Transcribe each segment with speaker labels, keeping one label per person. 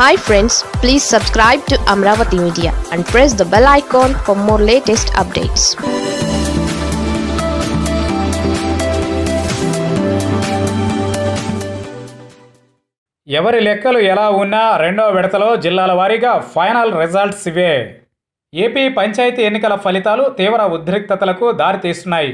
Speaker 1: hi friends please subscribe to Amaravati media and press the bell icon for more latest updates ఎవరి లెక్కలు ఎలా ఉన్నా రెండో విడతలో జిల్లాల వారీగా ఫైనల్ రిజల్ట్స్ ఇవే ఏపీ పంచాయతీ ఎన్నికల ఫలితాలు తీవ్ర ఉద్రిక్తతలకు దారితీస్తున్నాయి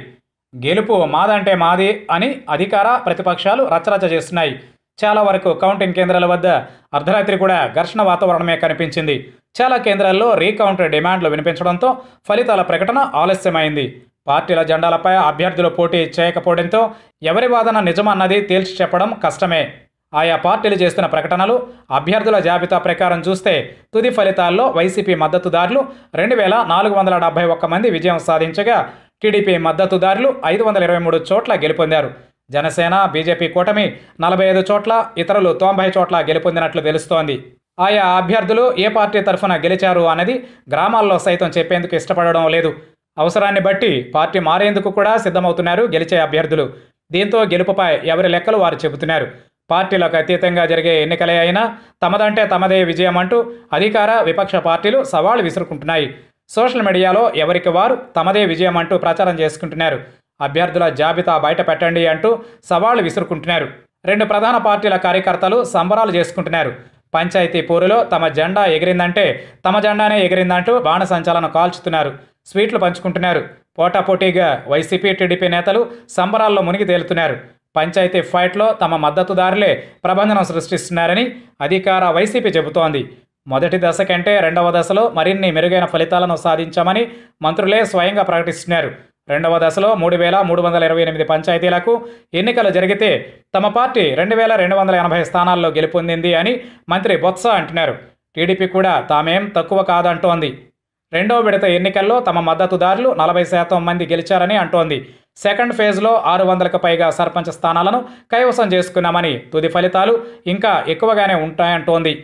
Speaker 1: గెలుపు మాదంటే మాది అని అధికార ప్రతిపక్షాలు రచరచ చేస్తున్నాయి చాలా వరకు కౌంటింగ్ కేంద్రాల వద్ద అర్ధరాత్రి కూడా ఘర్షణ వాతావరణమే కనిపించింది చాలా కేంద్రాల్లో రీకౌంట్ డిమాండ్లు వినిపించడంతో ఫలితాల ప్రకటన ఆలస్యమైంది పార్టీల జెండాలపై అభ్యర్థులు పోటీ చేయకపోవడంతో ఎవరి వాదన నిజమన్నది తేల్చి చెప్పడం కష్టమే ఆయా పార్టీలు చేస్తున్న ప్రకటనలు అభ్యర్థుల జాబితా ప్రకారం చూస్తే తుది ఫలితాల్లో వైసీపీ మద్దతుదారులు రెండు వేల నాలుగు వందల డెబ్బై ఒక్క మంది విజయం సాధించగా టీడీపీ మద్దతుదారులు ఐదు వందల ఇరవై మూడు చోట్ల గెలుపొందారు జనసేన బీజేపీ కూటమి నలభై ఐదు చోట్ల ఇతరులు తొంభై చోట్ల గెలుపొందినట్లు తెలుస్తోంది ఆయా అభ్యర్థులు ఏ పార్టీ తరఫున గెలిచారు అనేది గ్రామాల్లో సైతం చెప్పేందుకు ఇష్టపడడం లేదు అవసరాన్ని బట్టి పార్టీ మారేందుకు కూడా సిద్ధమవుతున్నారు గెలిచే అభ్యర్థులు దీంతో గెలుపుపై ఎవరి లెక్కలు వారు చెబుతున్నారు పార్టీలకు అతీతంగా జరిగే ఎన్నికలే అయినా తమదంటే తమదే విజయం అంటూ అధికార విపక్ష పార్టీలు సవాళ్లు విసురుకుంటున్నాయి సోషల్ మీడియాలో ఎవరికి వారు తమదే విజయం అంటూ ప్రచారం చేసుకుంటున్నారు అభ్యర్థుల జాబితా బయట పెట్టండి అంటూ సవాళ్లు విసురుకుంటున్నారు రెండు ప్రధాన పార్టీల కార్యకర్తలు సంబరాలు చేసుకుంటున్నారు పంచాయతీ పోరులో తమ జెండా ఎగిరిందంటే తమ జెండానే ఎగిరిందంటూ బాణసంచాలను కాల్చుతున్నారు స్వీట్లు పంచుకుంటున్నారు పోటాపోటీగా వైసీపీ టీడీపీ నేతలు సంబరాల్లో మునిగి తేలుతున్నారు పంచాయతీ ఫైట్లో తమ మద్దతుదారులే ప్రబంధనం సృష్టిస్తున్నారని అధికార వైసీపీ చెబుతోంది మొదటి దశ కంటే రెండవ దశలో మరిన్ని మెరుగైన ఫలితాలను సాధించామని మంత్రులే స్వయంగా ప్రకటిస్తున్నారు రెండవ దశలో మూడు వేల మూడు వందల ఇరవై ఎనిమిది పంచాయతీలకు ఎన్నికలు జరిగితే తమ పార్టీ రెండు వేల రెండు వందల ఎనభై స్థానాల్లో గెలుపొందింది అని మంత్రి బొత్స అంటున్నారు టీడీపీ కూడా తామేం తక్కువ కాదంటోంది రెండో విడత ఎన్నికల్లో తమ మద్దతుదారులు నలభై శాతం మంది గెలిచారని అంటోంది సెకండ్ ఫేజ్లో ఆరు వందలకు పైగా సర్పంచ్ స్థానాలను కైవసం చేసుకున్నామని తుది ఫలితాలు ఇంకా ఎక్కువగానే ఉంటాయంటోంది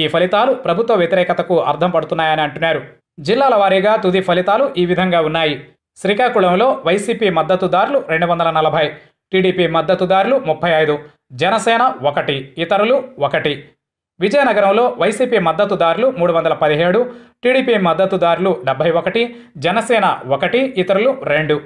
Speaker 1: ఈ ఫలితాలు ప్రభుత్వ వ్యతిరేకతకు అర్థం పడుతున్నాయని అంటున్నారు జిల్లాల వారీగా తుది ఫలితాలు ఈ విధంగా ఉన్నాయి శ్రీకాకుళంలో వైసీపీ మద్దతుదారులు రెండు వందల నలభై టీడీపీ మద్దతుదారులు ముప్పై ఐదు జనసేన ఒకటి ఇతరులు ఒకటి విజయనగరంలో వైసీపీ మద్దతుదారులు మూడు వందల పదిహేడు టీడీపీ మద్దతుదారులు డెబ్బై ఒకటి జనసేన ఒకటి ఇతరులు రెండు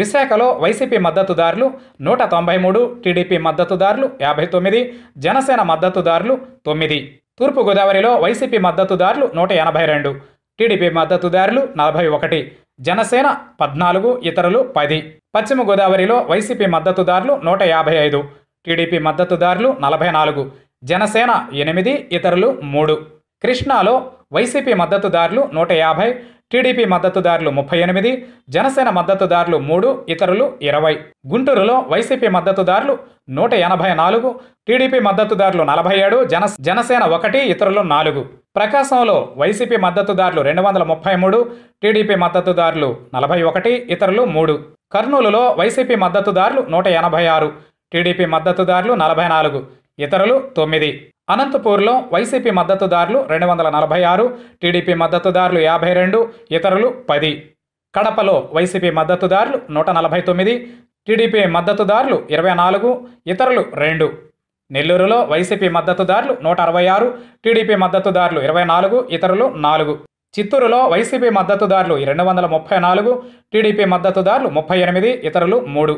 Speaker 1: విశాఖలో వైసీపీ మద్దతుదారులు నూట తొంభై మూడు టీడీపీ మద్దతుదారులు యాభై తొమ్మిది జనసేన మద్దతుదారులు తొమ్మిది తూర్పుగోదావరిలో వైసీపీ మద్దతుదారులు నూట ఎనభై రెండు టీడీపీ మద్దతుదారులు నలభై ఒకటి జనసేన పద్నాలుగు ఇతరులు పది పశ్చిమ గోదావరిలో వైసీపీ మద్దతుదారులు నూట యాభై ఐదు టీడీపీ మద్దతుదారులు నలభై నాలుగు జనసేన ఎనిమిది ఇతరులు మూడు కృష్ణాలో వైసీపీ మద్దతుదారులు నూట యాభై టీడీపీ మద్దతుదారులు ముప్పై ఎనిమిది జనసేన మద్దతుదారులు మూడు ఇతరులు ఇరవై గుంటూరులో వైసీపీ మద్దతుదారులు నూట ఎనభై నాలుగు టీడీపీ మద్దతుదారులు నలభై ఏడు జన జనసేన ఒకటి ఇతరులు నాలుగు ప్రకాశంలో వైసీపీ మద్దతుదారులు రెండు వందల ముప్పై మూడు టీడీపీ మద్దతుదారులు నలభై ఒకటి ఇతరులు మూడు కర్నూలులో వైసీపీ మద్దతుదారులు నూట ఎనభై ఆరు టీడీపీ మద్దతుదారులు నలభై నాలుగు ఇతరులు తొమ్మిది అనంతపూర్లో వైసీపీ మద్దతుదారులు రెండు వందల నలభై ఆరు టీడీపీ మద్దతుదారులు యాభై రెండు ఇతరులు పది కడపలో వైసీపీ మద్దతుదారులు నూట నలభై తొమ్మిది టీడీపీ మద్దతుదారులు ఇరవై నాలుగు ఇతరులు రెండు నెల్లూరులో వైసీపీ మద్దతుదారులు నూట అరవై ఆరు టీడీపీ మద్దతుదారులు ఇరవై నాలుగు ఇతరులు నాలుగు చిత్తూరులో వైసీపీ మద్దతుదారులు రెండు వందల ముప్పై నాలుగు టీడీపీ మద్దతుదారులు ముప్పై ఎనిమిది ఇతరులు మూడు